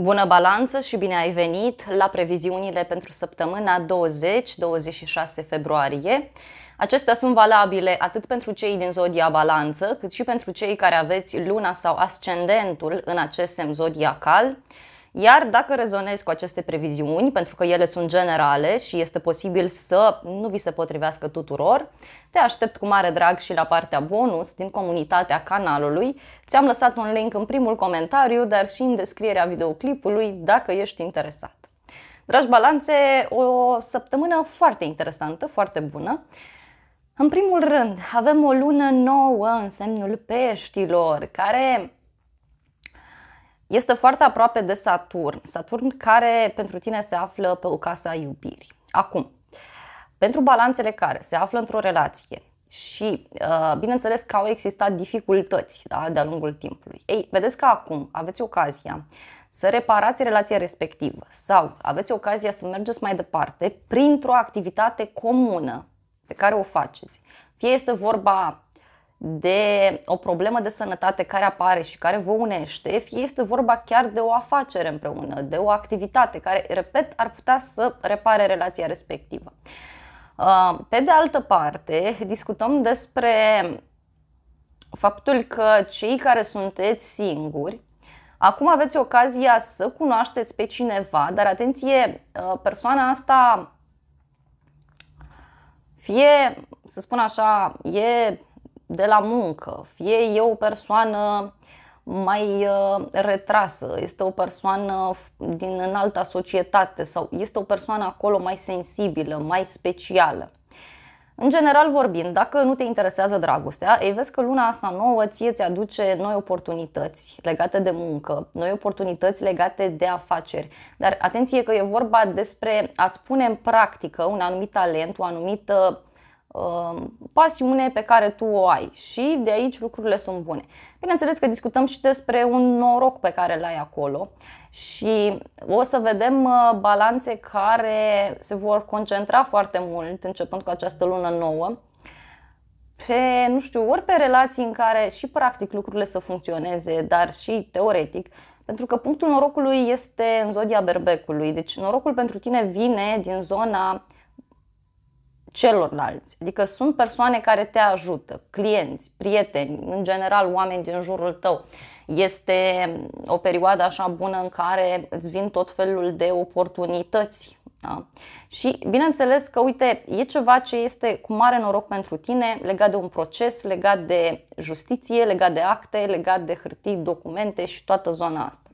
Bună balanță și bine ai venit la previziunile pentru săptămâna 20-26 februarie. Acestea sunt valabile atât pentru cei din zodia balanță, cât și pentru cei care aveți luna sau ascendentul în acest semn zodiacal. Iar dacă rezonezi cu aceste previziuni, pentru că ele sunt generale și este posibil să nu vi se potrivească tuturor, te aștept cu mare drag și la partea bonus din comunitatea canalului. Ți-am lăsat un link în primul comentariu, dar și în descrierea videoclipului dacă ești interesat. Dragi balanțe, o săptămână foarte interesantă, foarte bună. În primul rând, avem o lună nouă în semnul peștilor, care este foarte aproape de Saturn, Saturn care pentru tine se află pe o casă a iubirii. Acum, pentru balanțele care se află într-o relație și uh, bineînțeles că au existat dificultăți da, de-a lungul timpului. Ei, vedeți că acum aveți ocazia să reparați relația respectivă sau aveți ocazia să mergeți mai departe printr-o activitate comună pe care o faceți. Fie este vorba de o problemă de sănătate care apare și care vă unește, fie este vorba chiar de o afacere împreună, de o activitate care, repet, ar putea să repare relația respectivă. Uh, pe de altă parte, discutăm despre faptul că cei care sunteți singuri Acum aveți ocazia să cunoașteți pe cineva, dar atenție, uh, persoana asta fie, să spun așa, e de la muncă, fie e o persoană mai uh, retrasă, este o persoană din alta societate sau este o persoană acolo mai sensibilă, mai specială. În general vorbind, dacă nu te interesează dragostea, ei vezi că luna asta nouă ție ți aduce noi oportunități legate de muncă, noi oportunități legate de afaceri. Dar atenție că e vorba despre a-ți pune în practică un anumit talent, o anumită Um, pasiune pe care tu o ai și de aici lucrurile sunt bune. Bineînțeles că discutăm și despre un noroc pe care l-ai acolo și o să vedem uh, balanțe care se vor concentra foarte mult începând cu această lună nouă pe, nu știu, ori pe relații în care și practic lucrurile să funcționeze, dar și teoretic, pentru că punctul norocului este în zodia berbecului. Deci norocul pentru tine vine din zona uh, celorlalți. Adică sunt persoane care te ajută, clienți, prieteni, în general oameni din jurul tău. Este o perioadă așa bună în care îți vin tot felul de oportunități. Da? Și bineînțeles că, uite, e ceva ce este cu mare noroc pentru tine legat de un proces, legat de justiție, legat de acte, legat de hârtii, documente și toată zona asta.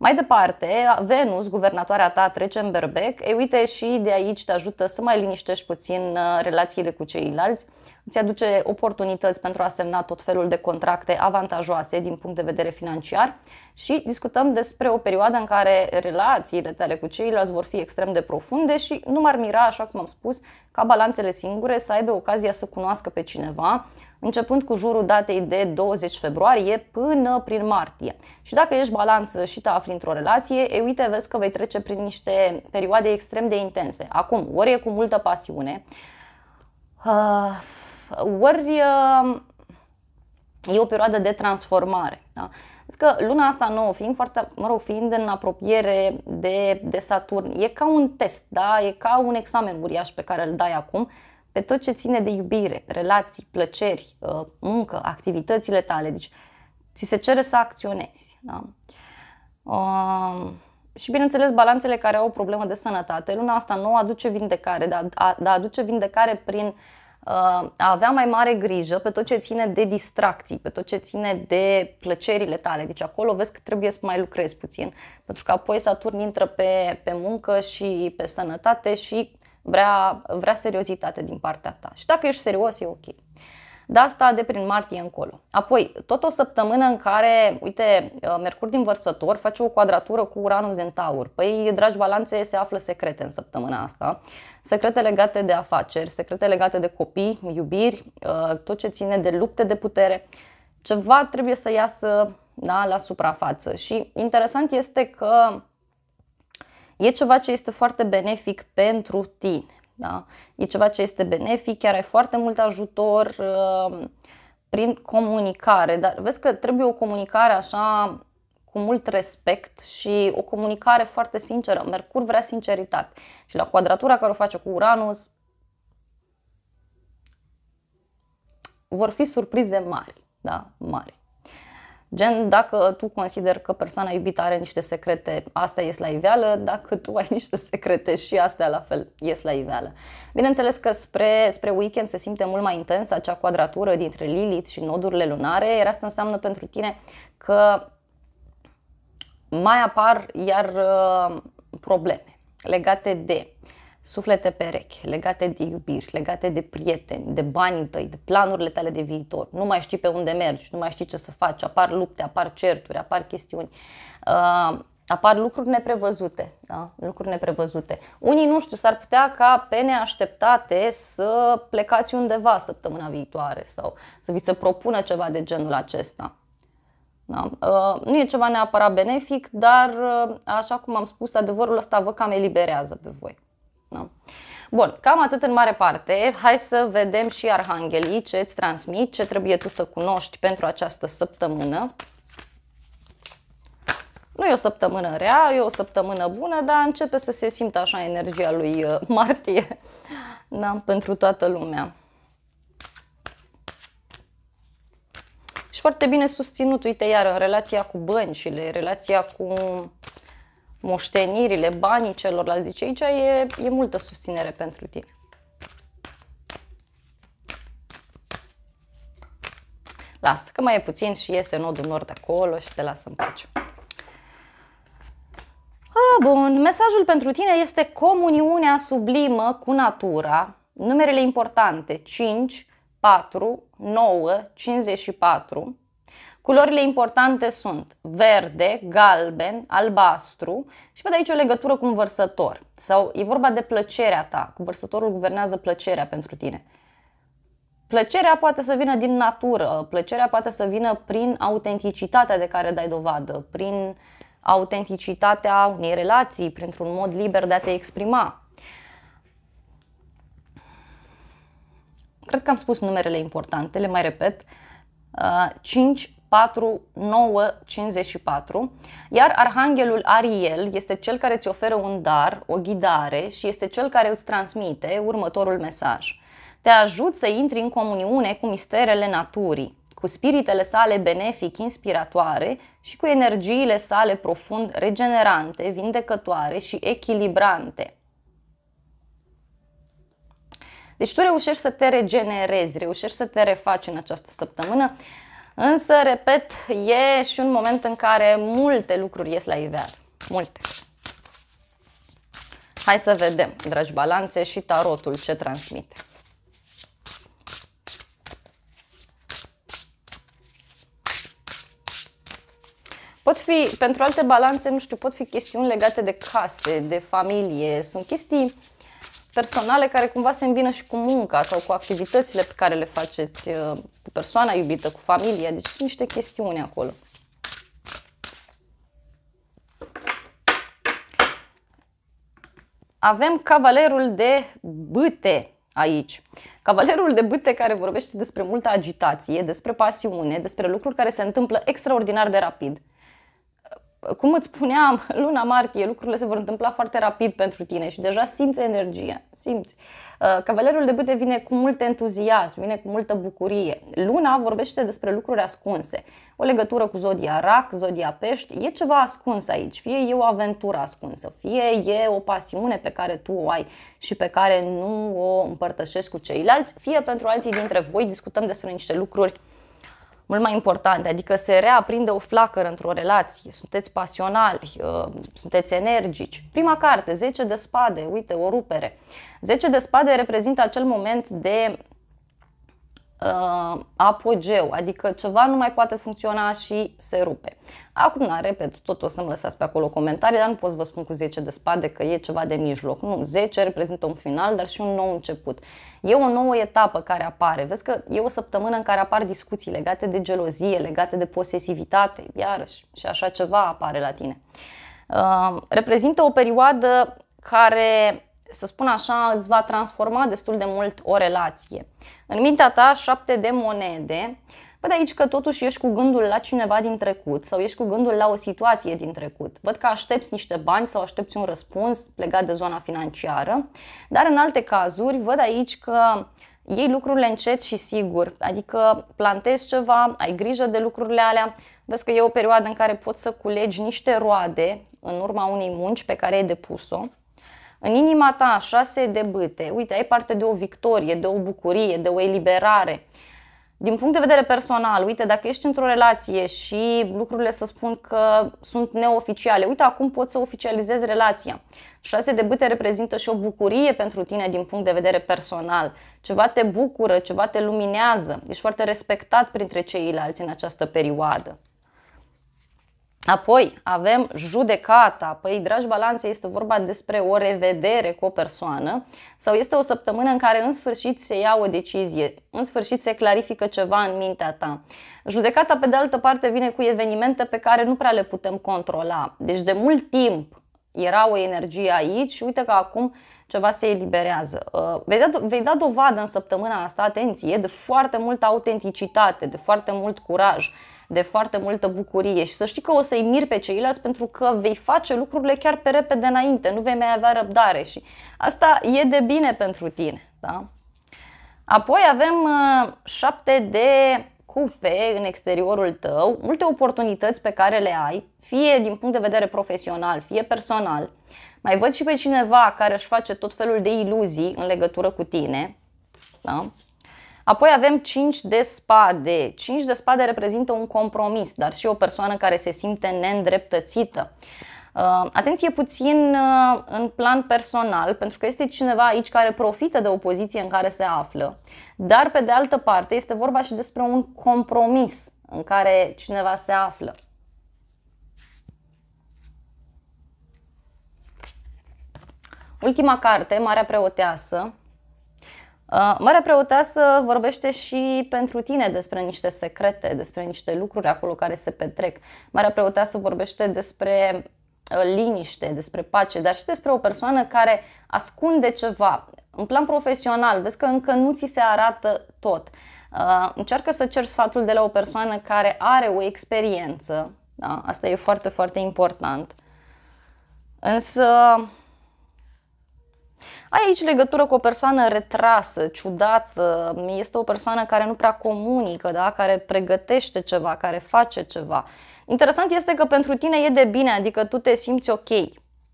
Mai departe, Venus, guvernatoarea ta, trece în berbec. E uite, și de aici te ajută să mai liniștești puțin uh, relațiile cu ceilalți. Îți aduce oportunități pentru a semna tot felul de contracte avantajoase din punct de vedere financiar și discutăm despre o perioadă în care relațiile tale cu ceilalți vor fi extrem de profunde și nu m-ar mira, așa cum am spus, ca balanțele singure să aibă ocazia să cunoască pe cineva, începând cu jurul datei de 20 februarie până prin martie. Și dacă ești balanță și te afli într-o relație, e uite, vezi că vei trece prin niște perioade extrem de intense. Acum, ori e cu multă pasiune, uh, ori uh, e o perioadă de transformare. Da? că luna asta nouă, fiind foarte, mă rog, fiind în apropiere de, de Saturn, e ca un test, da? e ca un examen uriaș pe care îl dai acum pe tot ce ține de iubire, relații, plăceri, uh, muncă, activitățile tale. Deci, ți se cere să acționezi. Da? Uh, și bineînțeles, balanțele care au o problemă de sănătate, luna asta nouă aduce vindecare, dar da, aduce vindecare prin uh, Uh, a avea mai mare grijă pe tot ce ține de distracții, pe tot ce ține de plăcerile tale. Deci acolo vezi că trebuie să mai lucrezi puțin, pentru că apoi Saturn intră pe, pe muncă și pe sănătate și vrea, vrea seriozitate din partea ta. Și dacă ești serios, e ok de asta de prin martie încolo. Apoi, tot o săptămână în care, uite, uh, Mercur din vărsător face o quadratură cu Uranus din Taur. Păi, dragi balanțe, se află secrete în săptămâna asta. Secrete legate de afaceri, secrete legate de copii, iubiri, uh, tot ce ține de lupte de putere. Ceva trebuie să iasă da, la suprafață. Și interesant este că e ceva ce este foarte benefic pentru tine. Da? E ceva ce este benefic, chiar ai foarte mult ajutor uh, prin comunicare, dar vezi că trebuie o comunicare așa cu mult respect și o comunicare foarte sinceră. Mercur vrea sinceritate și la quadratura care o face cu Uranus vor fi surprize mari, da, mari. Gen, dacă tu consider că persoana iubită are niște secrete, asta ies la iveală, dacă tu ai niște secrete și astea la fel ies la iveală. Bineînțeles că spre, spre weekend se simte mult mai intens acea quadratură dintre Lilith și nodurile lunare, iar asta înseamnă pentru tine că mai apar iar uh, probleme legate de uh, suflete perechi, legate de iubiri, legate de prieteni, de banii tăi, de planurile tale de viitor. Nu mai știi pe unde mergi, nu mai știi ce să faci, apar lupte, apar certuri, apar chestiuni. Uh, apar lucruri neprevăzute, da? lucruri neprevăzute. Unii, nu știu, s-ar putea ca pe neașteptate să plecați undeva săptămâna viitoare sau să vi se propună ceva de genul acesta. Da? Uh, nu e ceva neapărat benefic, dar, uh, așa cum am spus, adevărul ăsta vă cam eliberează pe voi. Nu? Bun, cam atât în mare parte. Hai să vedem și arhanghelii ce îți transmit, ce trebuie tu să cunoști pentru această săptămână. Nu e o săptămână rea, e o săptămână bună, dar începe să se simtă așa energia lui uh, martie da, pentru toată lumea. Și foarte bine susținut, uite, iar în relația cu băncile, relația cu moștenirile, banii celorlalți. Deci aici e, e multă susținere pentru tine. Lasă, că mai e puțin și iese nodul nord acolo și te lasă în pace. Ah, bun, mesajul pentru tine este comuniunea sublimă cu natura. Numerele importante 5, 4, 9, 54, Culorile importante sunt verde, galben, albastru și văd aici o legătură cu un vărsător. Sau e vorba de plăcerea ta, cu vărsătorul guvernează plăcerea pentru tine. Plăcerea poate să vină din natură, plăcerea poate să vină prin autenticitatea de care dai dovadă, prin autenticitatea unei relații, printr-un mod liber de a te exprima. Cred că am spus numerele importante, le mai repet. 5 uh, 4954, iar Arhanghelul Ariel este cel care îți oferă un dar, o ghidare și este cel care îți transmite următorul mesaj. Te ajut să intri în comuniune cu misterele naturii, cu spiritele sale benefic inspiratoare și cu energiile sale profund regenerante, vindecătoare și echilibrante. Deci tu reușești să te regenerezi, reușești să te refaci în această săptămână. Însă, repet, e și un moment în care multe lucruri ies la iveală. Multe. Hai să vedem, dragi balanțe, și tarotul ce transmite. Pot fi, pentru alte balanțe, nu știu, pot fi chestiuni legate de case, de familie, sunt chestii personale care cumva se îmbină și cu munca sau cu activitățile pe care le faceți uh, cu persoana iubită, cu familia. Deci sunt niște chestiuni acolo. Avem cavalerul de bâte aici. Cavalerul de bâte care vorbește despre multă agitație, despre pasiune, despre lucruri care se întâmplă extraordinar de rapid cum îți spuneam, luna martie lucrurile se vor întâmpla foarte rapid pentru tine și deja simți energia, simți. Uh, cavalerul de bâte vine cu mult entuziasm, vine cu multă bucurie. Luna vorbește despre lucruri ascunse. O legătură cu zodia rac, zodia pești, e ceva ascuns aici. Fie e o aventură ascunsă, fie e o pasiune pe care tu o ai și pe care nu o împărtășești cu ceilalți, fie pentru alții dintre voi discutăm despre niște lucruri mult mai importante, adică se reaprinde o flacără într-o relație, sunteți pasionali, uh, sunteți energici. Prima carte, 10 de spade, uite, o rupere. 10 de spade reprezintă acel moment de uh, apogeu, adică ceva nu mai poate funcționa și se rupe. Acum, na, repet, tot o să-mi lăsați pe acolo comentarii, dar nu pot să vă spun cu 10 de spade că e ceva de mijloc. Nu, 10 reprezintă un final, dar și un nou început. E o nouă etapă care apare. Vezi că e o săptămână în care apar discuții legate de gelozie, legate de posesivitate, iarăși, și așa ceva apare la tine. Uh, reprezintă o perioadă care să spun așa, îți va transforma destul de mult o relație. În mintea ta, șapte de monede, văd aici că totuși ești cu gândul la cineva din trecut sau ești cu gândul la o situație din trecut. Văd că aștepți niște bani sau aștepți un răspuns legat de zona financiară, dar în alte cazuri văd aici că iei lucrurile încet și sigur, adică plantezi ceva, ai grijă de lucrurile alea, vezi că e o perioadă în care poți să culegi niște roade în urma unei munci pe care ai depus-o în inima ta șase de bâte. Uite, ai parte de o victorie, de o bucurie, de o eliberare. Din punct de vedere personal, uite, dacă ești într-o relație și lucrurile să spun că sunt neoficiale, uite acum poți să oficializezi relația. Șase de bâte reprezintă și o bucurie pentru tine din punct de vedere personal. Ceva te bucură, ceva te luminează, ești foarte respectat printre ceilalți în această perioadă. Apoi avem judecata. Păi, dragi balanțe, este vorba despre o revedere cu o persoană sau este o săptămână în care în sfârșit se ia o decizie, în sfârșit se clarifică ceva în mintea ta. Judecata, pe de altă parte, vine cu evenimente pe care nu prea le putem controla. Deci, de mult timp era o energie aici și uite că acum ceva se eliberează. Uh, vei da, vei da dovadă în săptămâna asta, atenție, de foarte multă autenticitate, de foarte mult curaj, de foarte multă bucurie și să știi că o să-i mir pe ceilalți pentru că vei face lucrurile chiar pe repede înainte, nu vei mai avea răbdare și asta e de bine pentru tine. Da? Apoi avem uh, șapte de pe în exteriorul tău multe oportunități pe care le ai, fie din punct de vedere profesional, fie personal. Mai văd și pe cineva care își face tot felul de iluzii în legătură cu tine. Da? Apoi avem 5 de spade. 5 de spade reprezintă un compromis, dar și o persoană care se simte neîndreptățită. Uh, atenție puțin uh, în plan personal, pentru că este cineva aici care profită de o poziție în care se află, dar pe de altă parte este vorba și despre un compromis în care cineva se află. Ultima carte, Marea Preoteasă. Uh, Marea Preoteasă vorbește și pentru tine despre niște secrete, despre niște lucruri acolo care se petrec. Marea Preoteasă vorbește despre Uh, liniște, despre pace, dar și despre o persoană care ascunde ceva. În plan profesional, vezi că încă nu ți se arată tot. Uh, încearcă să ceri sfatul de la o persoană care are o experiență. Da? Asta e foarte, foarte important. Însă, ai aici legătură cu o persoană retrasă, ciudată, este o persoană care nu prea comunică, da? care pregătește ceva, care face ceva. Interesant este că pentru tine e de bine, adică tu te simți ok.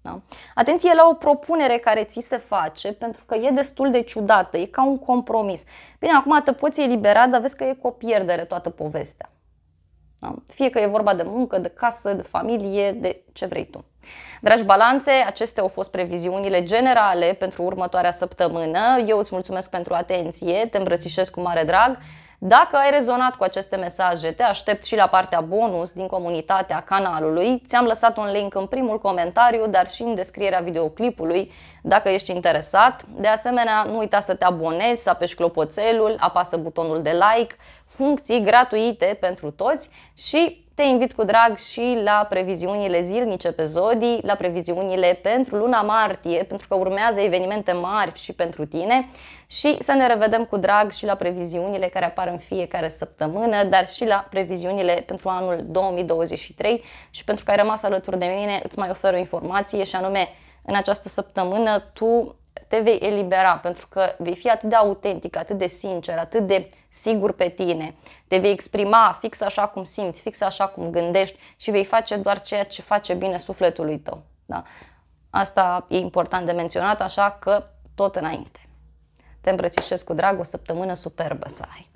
Da? Atenție la o propunere care ți se face, pentru că e destul de ciudată, e ca un compromis. Bine, acum te poți elibera, dar vezi că e cu o pierdere toată povestea. Da? Fie că e vorba de muncă, de casă, de familie, de ce vrei tu. Dragi balanțe, acestea au fost previziunile generale pentru următoarea săptămână. Eu îți mulțumesc pentru atenție, te îmbrățișez cu mare drag. Dacă ai rezonat cu aceste mesaje, te aștept și la partea bonus din comunitatea canalului. Ți-am lăsat un link în primul comentariu, dar și în descrierea videoclipului, dacă ești interesat. De asemenea, nu uita să te abonezi, să apeși clopoțelul, apasă butonul de like, funcții gratuite pentru toți și te invit cu drag și la previziunile zilnice pe zodii, la previziunile pentru luna martie, pentru că urmează evenimente mari și pentru tine și să ne revedem cu drag și la previziunile care apar în fiecare săptămână, dar și la previziunile pentru anul 2023 și pentru că ai rămas alături de mine îți mai ofer o informație și anume în această săptămână tu te vei elibera pentru că vei fi atât de autentic, atât de sincer, atât de sigur pe tine. Te vei exprima fix așa cum simți, fix așa cum gândești și vei face doar ceea ce face bine sufletului tău. Da? Asta e important de menționat, așa că tot înainte. Te îmbrățișez cu drag, o săptămână superbă să ai!